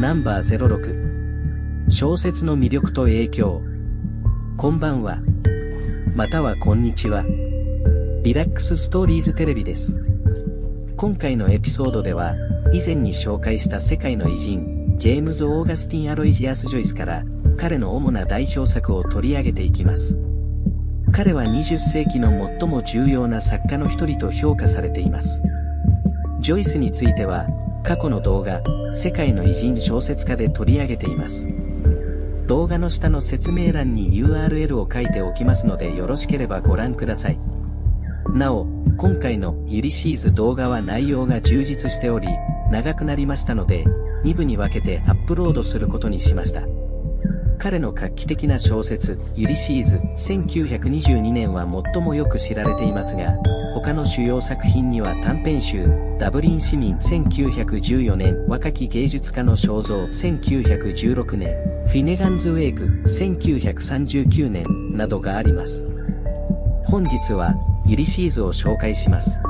ナンバー06小説の魅力と影響こんばんはまたはこんにちはリラックスストーリーズテレビです今回のエピソードでは以前に紹介した世界の偉人ジェームズ・オーガスティン・アロイジアス・ジョイスから彼の主な代表作を取り上げていきます彼は20世紀の最も重要な作家の一人と評価されていますジョイスについては過去の動画、世界の偉人小説家で取り上げています。動画の下の説明欄に URL を書いておきますのでよろしければご覧ください。なお、今回のイリシーズ動画は内容が充実しており、長くなりましたので、2部に分けてアップロードすることにしました。彼の画期的な小説、ユリシーズ、1922年は最もよく知られていますが、他の主要作品には短編集、ダブリン市民1914年、若き芸術家の肖像1916年、フィネガンズ・ウェイク1939年などがあります。本日は、ユリシーズを紹介します。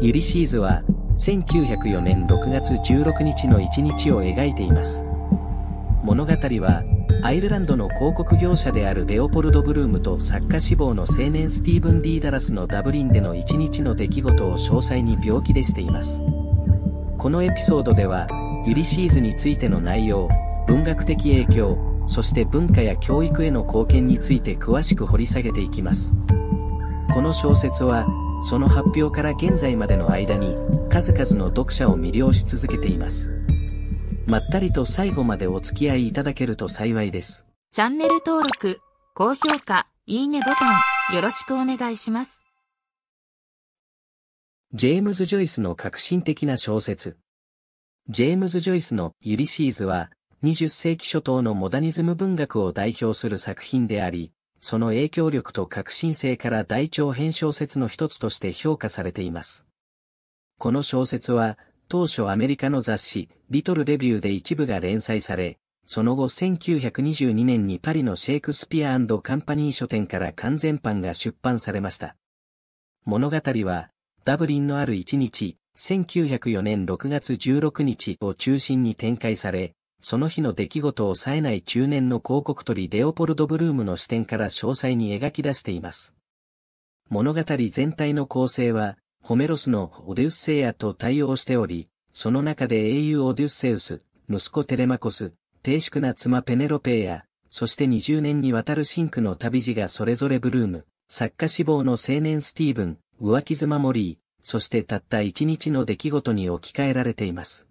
ユリシーズは、1904年6月16日の一日を描いています。物語は、アイルランドの広告業者であるレオポルド・ブルームと作家志望の青年スティーブン・ディーダラスのダブリンでの一日の出来事を詳細に病気でしています。このエピソードでは、ユリシーズについての内容、文学的影響、そして文化や教育への貢献について詳しく掘り下げていきます。この小説は、その発表から現在までの間に、数々の読者を魅了し続けています。まったりと最後までお付き合いいただけると幸いです。チャンネル登録、高評価、いいねボタン、よろしくお願いします。ジェームズ・ジョイスの革新的な小説。ジェームズ・ジョイスのユリシーズは、20世紀初頭のモダニズム文学を代表する作品であり、その影響力と革新性から大長編小説の一つとして評価されています。この小説は、当初アメリカの雑誌、リトルレビューで一部が連載され、その後1922年にパリのシェイクスピアカンパニー書店から完全版が出版されました。物語は、ダブリンのある1日、1904年6月16日を中心に展開され、その日の出来事を冴えない中年の広告取りデオポルド・ブルームの視点から詳細に描き出しています。物語全体の構成は、ホメロスのオデュッセイアと対応しており、その中で英雄オデュッセウス、息子テレマコス、低粛な妻ペネロペア、そして20年にわたるシンクの旅路がそれぞれブルーム、作家志望の青年スティーブン、浮気妻モリー、そしてたった一日の出来事に置き換えられています。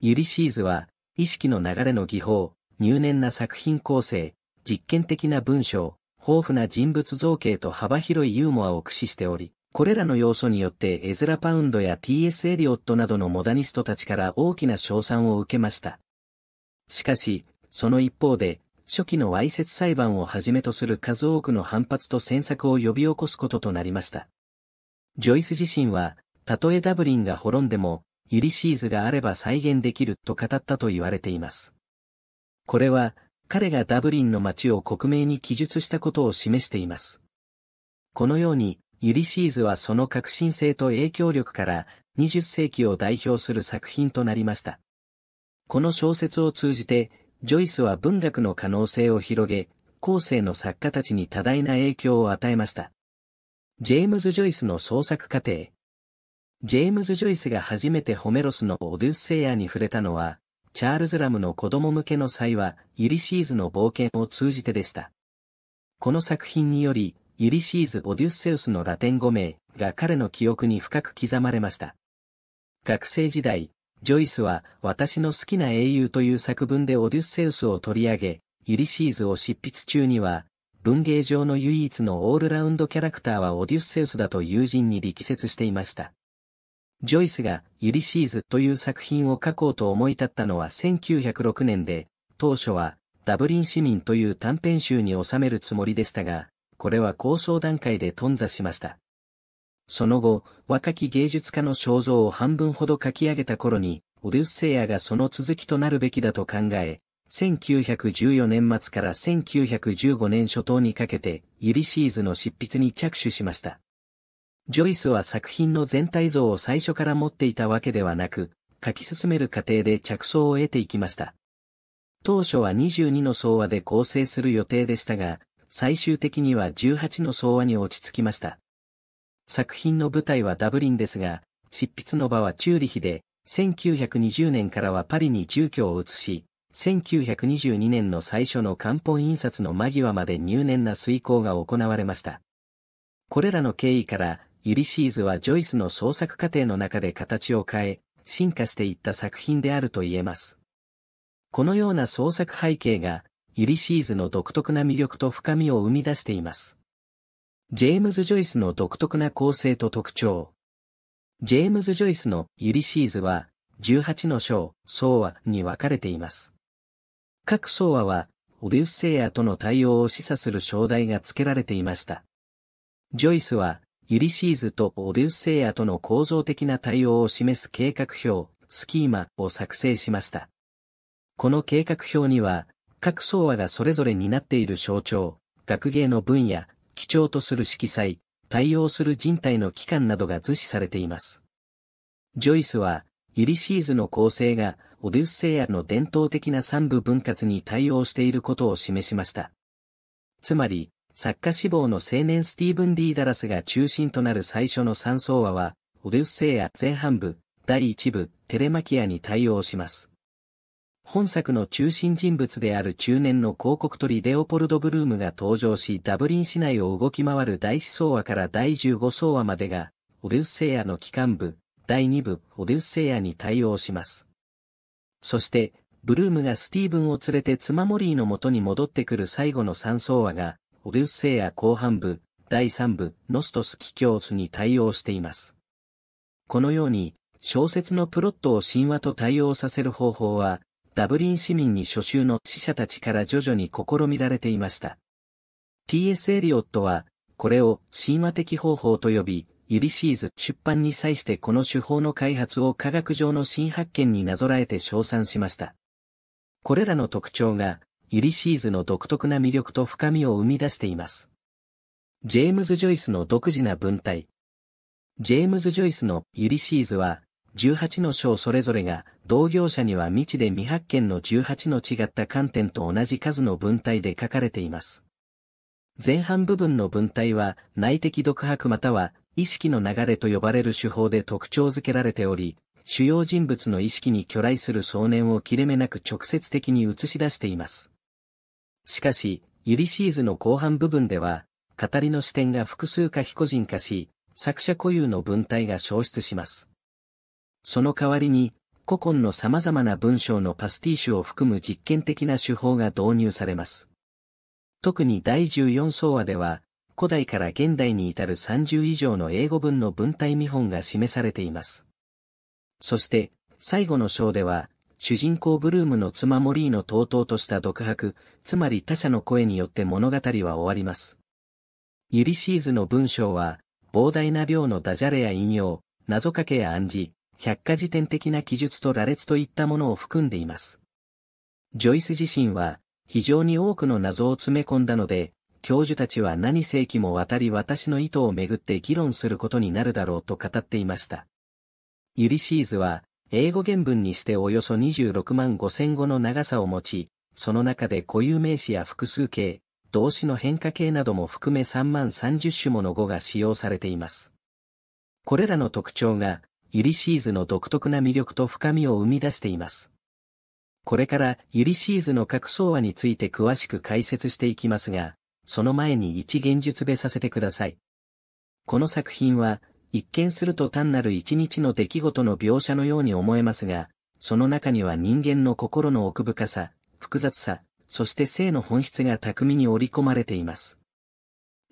ユリシーズは、意識の流れの技法、入念な作品構成、実験的な文章、豊富な人物造形と幅広いユーモアを駆使しており、これらの要素によってエズラ・パウンドや T.S. エリオットなどのモダニストたちから大きな称賛を受けました。しかし、その一方で、初期のわいせつ裁判をはじめとする数多くの反発と詮索を呼び起こすこととなりました。ジョイス自身は、たとえダブリンが滅んでも、ユリシーズがあれば再現できると語ったと言われています。これは、彼がダブリンの街を克明に記述したことを示しています。このように、ユリシーズはその革新性と影響力から20世紀を代表する作品となりました。この小説を通じて、ジョイスは文学の可能性を広げ、後世の作家たちに多大な影響を与えました。ジェームズ・ジョイスの創作過程。ジェームズ・ジョイスが初めてホメロスのオデュッセイアに触れたのは、チャールズ・ラムの子供向けの際は、ユリシーズの冒険を通じてでした。この作品により、ユリシーズ・オデュッセウスのラテン語名が彼の記憶に深く刻まれました。学生時代、ジョイスは私の好きな英雄という作文でオデュッセウスを取り上げ、ユリシーズを執筆中には、文芸上の唯一のオールラウンドキャラクターはオデュッセウスだと友人に力説していました。ジョイスがユリシーズという作品を書こうと思い立ったのは1906年で、当初はダブリン市民という短編集に収めるつもりでしたが、これは交渉段階で頓挫しました。その後、若き芸術家の肖像を半分ほど書き上げた頃に、オデュッセイアがその続きとなるべきだと考え、1914年末から1915年初頭にかけて、ユリシーズの執筆に着手しました。ジョイスは作品の全体像を最初から持っていたわけではなく、書き進める過程で着想を得ていきました。当初は22の総和で構成する予定でしたが、最終的には18の総和に落ち着きました。作品の舞台はダブリンですが、執筆の場はチューリヒで、1920年からはパリに住居を移し、1922年の最初の漢本印刷の間際まで入念な遂行が行われました。これらの経緯から、ユリシーズはジョイスの創作過程の中で形を変え、進化していった作品であると言えます。このような創作背景が、ユリシーズの独特な魅力と深みを生み出しています。ジェームズ・ジョイスの独特な構成と特徴。ジェームズ・ジョイスのユリシーズは、18の章、総和に分かれています。各総和は、オデュッセイアとの対応を示唆する章題が付けられていました。ジョイスは、ユリシーズとオデュッセイアとの構造的な対応を示す計画表、スキーマを作成しました。この計画表には、各層話がそれぞれ担っている象徴、学芸の分野、基調とする色彩、対応する人体の器官などが図示されています。ジョイスは、ユリシーズの構成が、オデュッセイアの伝統的な三部分割に対応していることを示しました。つまり、作家志望の青年スティーブン・ディーダラスが中心となる最初の三層話は、オデュッセイア前半部、第一部、テレマキアに対応します。本作の中心人物である中年の広告リデオポルド・ブルームが登場しダブリン市内を動き回る第4相話から第15相話までが、オデュッセイアの機関部、第2部、オデュッセイアに対応します。そして、ブルームがスティーブンを連れて妻モリーの元に戻ってくる最後の3相話が、オデュッセイア後半部、第3部、ノストス・キキョースに対応しています。このように、小説のプロットを神話と対応させる方法は、ダブリン市民に初秋の死者たちから徐々に試みられていました。T.S. エリオットは、これを神話的方法と呼び、ユリシーズ出版に際してこの手法の開発を科学上の新発見になぞらえて称賛しました。これらの特徴が、ユリシーズの独特な魅力と深みを生み出しています。ジェームズ・ジョイスの独自な文体。ジェームズ・ジョイスのユリシーズは、18の章それぞれが、同業者には未知で未発見の18の違った観点と同じ数の文体で書かれています。前半部分の文体は、内的独白または、意識の流れと呼ばれる手法で特徴づけられており、主要人物の意識に巨来する想念を切れ目なく直接的に映し出しています。しかし、ユリシーズの後半部分では、語りの視点が複数か非個人化し、作者固有の文体が消失します。その代わりに、古今の様々な文章のパスティッシュを含む実験的な手法が導入されます。特に第14層話では、古代から現代に至る30以上の英語文の文体見本が示されています。そして、最後の章では、主人公ブルームの妻モリーのとうとうとした独白、つまり他者の声によって物語は終わります。ユリシーズの文章は、膨大な量のダジャレや引用、謎かけや暗示、百科事典的な記述と羅列といったものを含んでいます。ジョイス自身は、非常に多くの謎を詰め込んだので、教授たちは何世紀も渡り私の意図をめぐって議論することになるだろうと語っていました。ユリシーズは、英語原文にしておよそ26万5千語の長さを持ち、その中で固有名詞や複数形、動詞の変化形なども含め3万30種もの語が使用されています。これらの特徴が、ユリシーズの独特な魅力と深みを生み出しています。これからユリシーズの各相話について詳しく解説していきますが、その前に一現述べさせてください。この作品は、一見すると単なる一日の出来事の描写のように思えますが、その中には人間の心の奥深さ、複雑さ、そして性の本質が巧みに織り込まれています。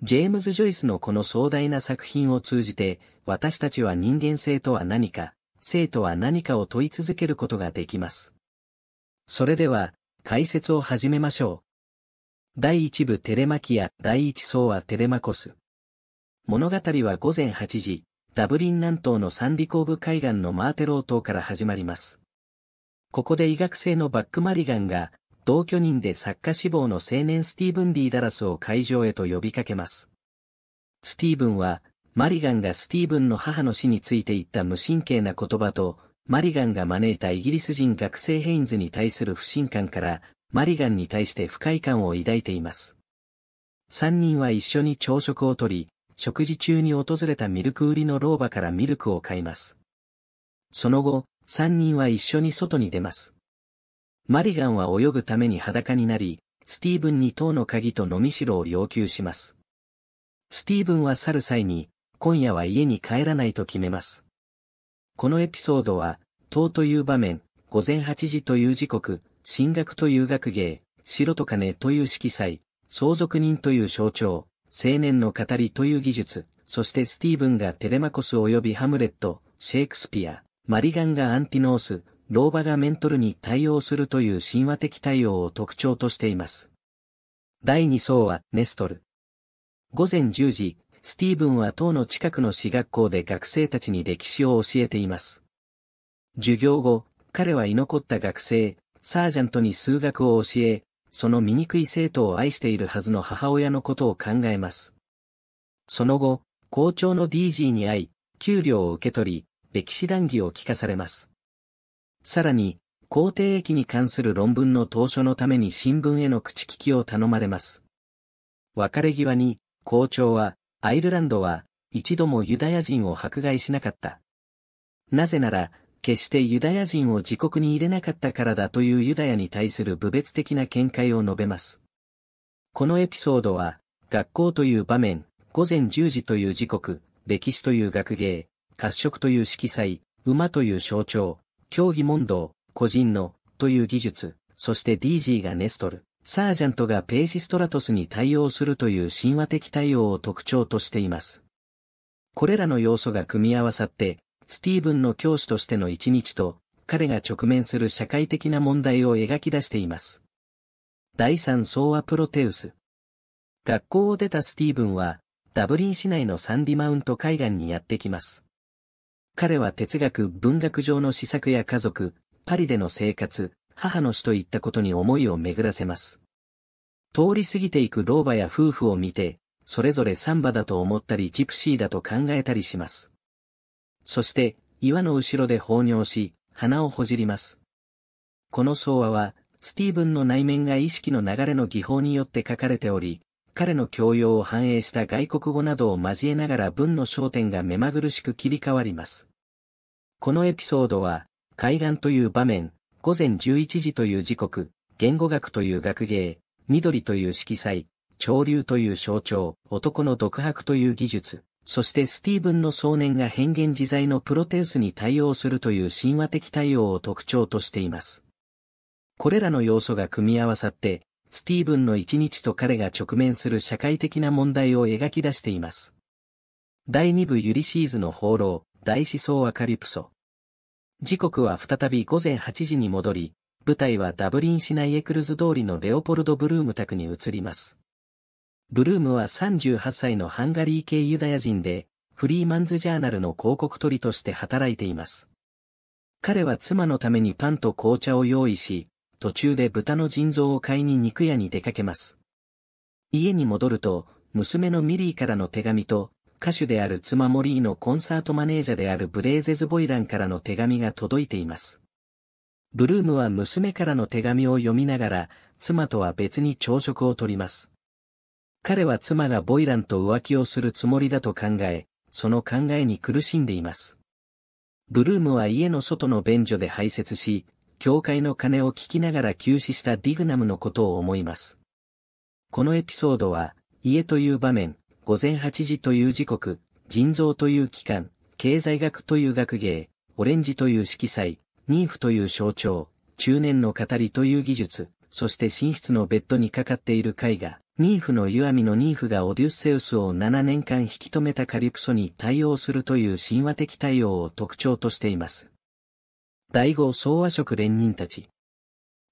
ジェームズ・ジョイスのこの壮大な作品を通じて、私たちは人間性とは何か、生とは何かを問い続けることができます。それでは、解説を始めましょう。第1部テレマキア第1層はテレマコス。物語は午前8時、ダブリン南東のサンディコーブ海岸のマーテロー島から始まります。ここで医学生のバックマリガンが、同居人で作家志望の青年スティーブン・ディ・ダラスを会場へと呼びかけます。スティーブンは、マリガンがスティーブンの母の死について言った無神経な言葉と、マリガンが招いたイギリス人学生ヘインズに対する不信感から、マリガンに対して不快感を抱いています。三人は一緒に朝食をとり、食事中に訪れたミルク売りの老婆からミルクを買います。その後、三人は一緒に外に出ます。マリガンは泳ぐために裸になり、スティーブンに塔の鍵と飲みしろを要求します。スティーブンは去る際に、今夜は家に帰らないと決めます。このエピソードは、塔という場面、午前8時という時刻、進学という学芸、白と金という色彩、相続人という象徴、青年の語りという技術、そしてスティーブンがテレマコス及びハムレット、シェイクスピア、マリガンがアンティノース、ーバがメントルに対応するという神話的対応を特徴としています。第2層はネストル。午前10時、スティーブンは塔の近くの私学校で学生たちに歴史を教えています。授業後、彼は居残った学生、サージャントに数学を教え、その醜い生徒を愛しているはずの母親のことを考えます。その後、校長の DG に会い、給料を受け取り、歴史談義を聞かされます。さらに、皇帝駅に関する論文の当初のために新聞への口利きを頼まれます。別れ際に、校長は、アイルランドは、一度もユダヤ人を迫害しなかった。なぜなら、決してユダヤ人を自国に入れなかったからだというユダヤに対する部別的な見解を述べます。このエピソードは、学校という場面、午前10時という時刻、歴史という学芸、褐色という色彩、馬という象徴、競技問答、個人の、という技術、そして DG がネストル、サージャントがページストラトスに対応するという神話的対応を特徴としています。これらの要素が組み合わさって、スティーブンの教師としての一日と、彼が直面する社会的な問題を描き出しています。第3相はプロテウス。学校を出たスティーブンは、ダブリン市内のサンディマウント海岸にやってきます。彼は哲学、文学上の施策や家族、パリでの生活、母の死といったことに思いを巡らせます。通り過ぎていく老婆や夫婦を見て、それぞれサンバだと思ったりジプシーだと考えたりします。そして、岩の後ろで放尿し、鼻をほじります。この草話は、スティーブンの内面が意識の流れの技法によって書かれており、彼の教養を反映した外国語などを交えながら文の焦点が目まぐるしく切り替わります。このエピソードは、回覧という場面、午前11時という時刻、言語学という学芸、緑という色彩、潮流という象徴、男の独白という技術、そしてスティーブンの少年が変幻自在のプロテウスに対応するという神話的対応を特徴としています。これらの要素が組み合わさって、スティーブンの一日と彼が直面する社会的な問題を描き出しています。第2部ユリシーズの放浪、大思想アカリプソ。時刻は再び午前8時に戻り、舞台はダブリン市内エクルズ通りのレオポルド・ブルーム宅に移ります。ブルームは38歳のハンガリー系ユダヤ人で、フリーマンズジャーナルの広告取りとして働いています。彼は妻のためにパンと紅茶を用意し、途中で豚の腎臓を買いに肉屋に出かけます。家に戻ると、娘のミリーからの手紙と、歌手である妻モリーのコンサートマネージャーであるブレイゼズ・ボイランからの手紙が届いています。ブルームは娘からの手紙を読みながら、妻とは別に朝食をとります。彼は妻がボイランと浮気をするつもりだと考え、その考えに苦しんでいます。ブルームは家の外の便所で排泄し、教会の鐘を聞きながら休止したディグナムのことを思います。このエピソードは、家という場面、午前8時という時刻、腎臓という期間、経済学という学芸、オレンジという色彩、ニーフという象徴、中年の語りという技術、そして寝室のベッドにかかっている絵画、ニーフの湯網のニーフがオデュッセウスを7年間引き止めたカリプソに対応するという神話的対応を特徴としています。第五総和職連人たち。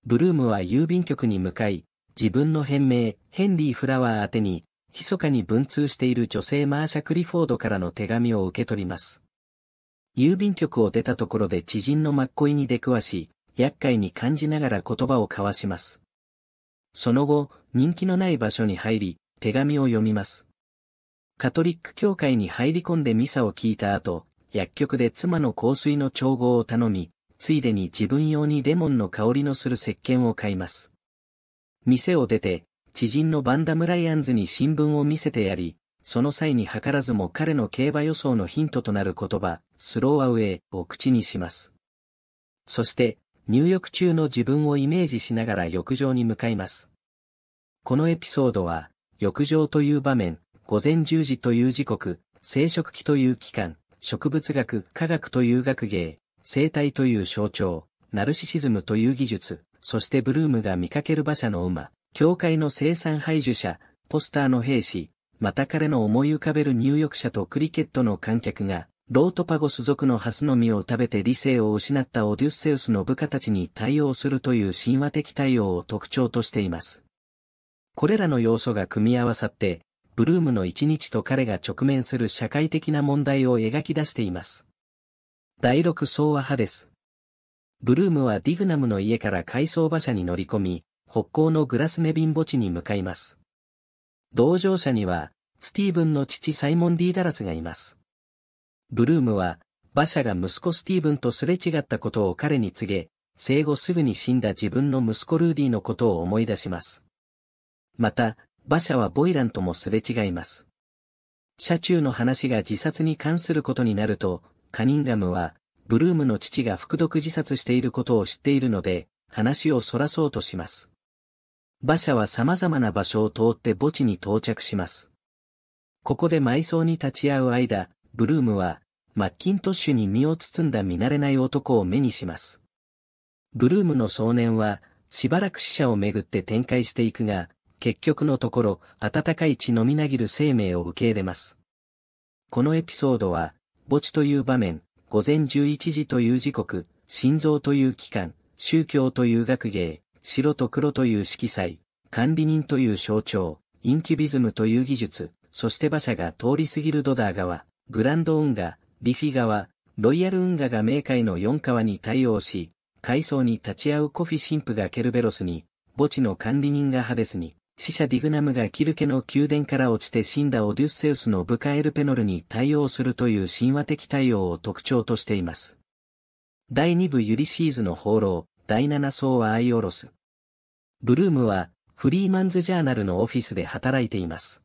ブルームは郵便局に向かい、自分の変名、ヘンリー・フラワー宛に、密かに文通している女性マーシャ・クリフォードからの手紙を受け取ります。郵便局を出たところで知人のマッコイに出くわし、厄介に感じながら言葉を交わします。その後、人気のない場所に入り、手紙を読みます。カトリック教会に入り込んでミサを聞いた後、薬局で妻の香水の調合を頼み、ついでに自分用にレモンの香りのする石鹸を買います。店を出て、知人のバンダムライアンズに新聞を見せてやり、その際に図らずも彼の競馬予想のヒントとなる言葉、スローアウェイを口にします。そして、入浴中の自分をイメージしながら浴場に向かいます。このエピソードは、浴場という場面、午前10時という時刻、生殖期という期間、植物学、科学という学芸、生態という象徴、ナルシシズムという技術、そしてブルームが見かける馬車の馬、教会の生産排除者、ポスターの兵士、また彼の思い浮かべる入浴者とクリケットの観客が、ロートパゴス族のハスの実を食べて理性を失ったオデュッセウスの部下たちに対応するという神話的対応を特徴としています。これらの要素が組み合わさって、ブルームの一日と彼が直面する社会的な問題を描き出しています。第六層和派です。ブルームはディグナムの家から回送馬車に乗り込み、北港のグラスネビン墓地に向かいます。同乗者には、スティーブンの父サイモン・ディ・ダラスがいます。ブルームは、馬車が息子スティーブンとすれ違ったことを彼に告げ、生後すぐに死んだ自分の息子ルーディのことを思い出します。また、馬車はボイランともすれ違います。車中の話が自殺に関することになると、カニンガムは、ブルームの父が服毒自殺していることを知っているので、話を逸らそうとします。馬車は様々な場所を通って墓地に到着します。ここで埋葬に立ち会う間、ブルームは、マッキントッシュに身を包んだ見慣れない男を目にします。ブルームの少年は、しばらく死者をめぐって展開していくが、結局のところ、温かい血のみなぎる生命を受け入れます。このエピソードは、墓地という場面、午前11時という時刻、心臓という期間、宗教という学芸、白と黒という色彩、管理人という象徴、インキュビズムという技術、そして馬車が通り過ぎるドダー川、グランド運河、リフィ川、ロイヤル運河が明海の4川に対応し、海藻に立ち会うコフィ神父がケルベロスに、墓地の管理人がハデスに、死者ディグナムがキルケの宮殿から落ちて死んだオデュッセウスの部下エルペノルに対応するという神話的対応を特徴としています。第2部ユリシーズの放浪、第七層はアイオロス。ブルームは、フリーマンズジャーナルのオフィスで働いています。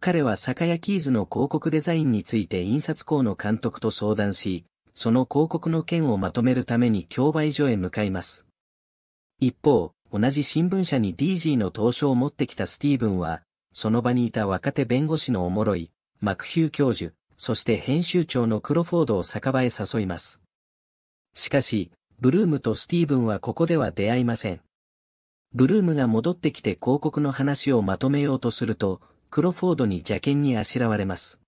彼は酒屋キーズの広告デザインについて印刷工の監督と相談し、その広告の件をまとめるために競売所へ向かいます。一方、同じ新聞社に DG の投書を持ってきたスティーブンは、その場にいた若手弁護士のおもろい、マクヒュー教授、そして編集長のクロフォードを酒場へ誘います。しかし、ブルームとスティーブンはここでは出会いません。ブルームが戻ってきて広告の話をまとめようとすると、クロフォードに邪険にあしらわれます。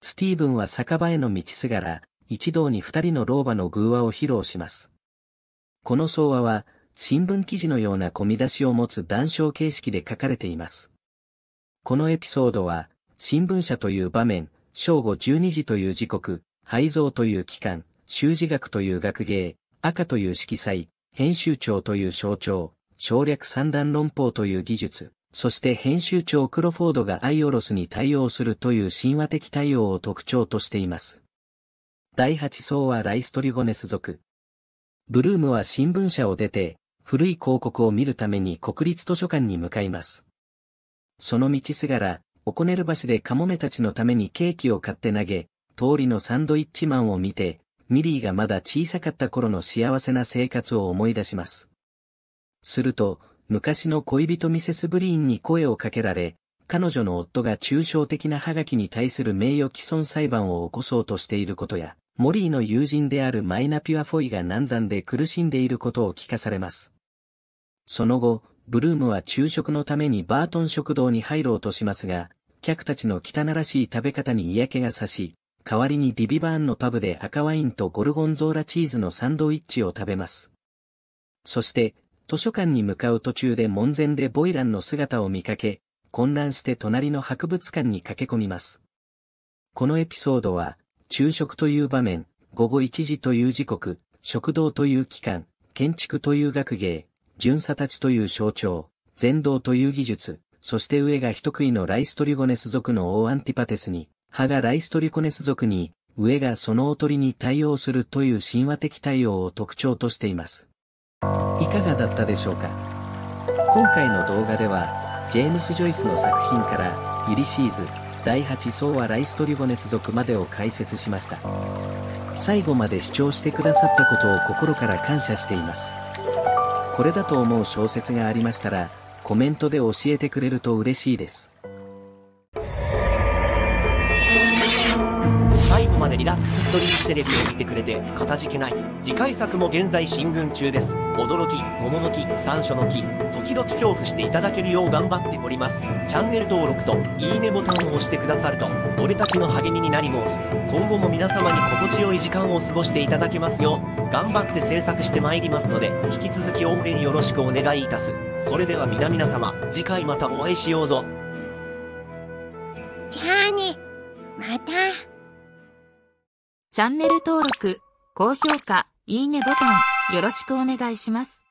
スティーブンは酒場への道すがら、一同に二人の老婆の偶話を披露します。この相話は、新聞記事のような込み出しを持つ談笑形式で書かれています。このエピソードは、新聞社という場面、正午12時という時刻、配蔵という期間、修辞学という学芸、赤という色彩、編集長という象徴、省略三段論法という技術、そして編集長クロフォードがアイオロスに対応するという神話的対応を特徴としています。第8層はライストリゴネス族。ブルームは新聞社を出て、古い広告を見るために国立図書館に向かいます。その道すがら、おこねる橋でカモメたちのためにケーキを買って投げ、通りのサンドイッチマンを見て、ミリーがまだ小さかった頃の幸せな生活を思い出します。すると、昔の恋人ミセス・ブリーンに声をかけられ、彼女の夫が抽象的なハガキに対する名誉毀損裁判を起こそうとしていることや、モリーの友人であるマイナピュアフォイが難産で苦しんでいることを聞かされます。その後、ブルームは昼食のためにバートン食堂に入ろうとしますが、客たちの汚らしい食べ方に嫌気がさし、代わりにディビバーンのパブで赤ワインとゴルゴンゾーラチーズのサンドイッチを食べます。そして、図書館に向かう途中で門前でボイランの姿を見かけ、混乱して隣の博物館に駆け込みます。このエピソードは、昼食という場面、午後1時という時刻、食堂という機関、建築という学芸、巡査たちという象徴、全道という技術、そして上が人食いのライストリゴネス族のオーアンティパテスに、葉がライストリコネス族に、上がそのおとりに対応するという神話的対応を特徴としています。いかがだったでしょうか今回の動画では、ジェームス・ジョイスの作品から、ユリシーズ、第8層はライストリコネス族までを解説しました。最後まで視聴してくださったことを心から感謝しています。これだと思う小説がありましたら、コメントで教えてくれると嬉しいです。最後までリラックスストリームテレビを見てくれて、かたじけない。次回作も現在進軍中です。驚き、桃の木、三所の木、時々恐怖していただけるよう頑張っております。チャンネル登録と、いいねボタンを押してくださると、俺たちの励みになります。今後も皆様に心地よい時間を過ごしていただけますよう、頑張って制作してまいりますので、引き続き応援よろしくお願いいたす。それでは皆々様、次回またお会いしようぞ。じゃあね、また。チャンネル登録、高評価、いいねボタン、よろしくお願いします。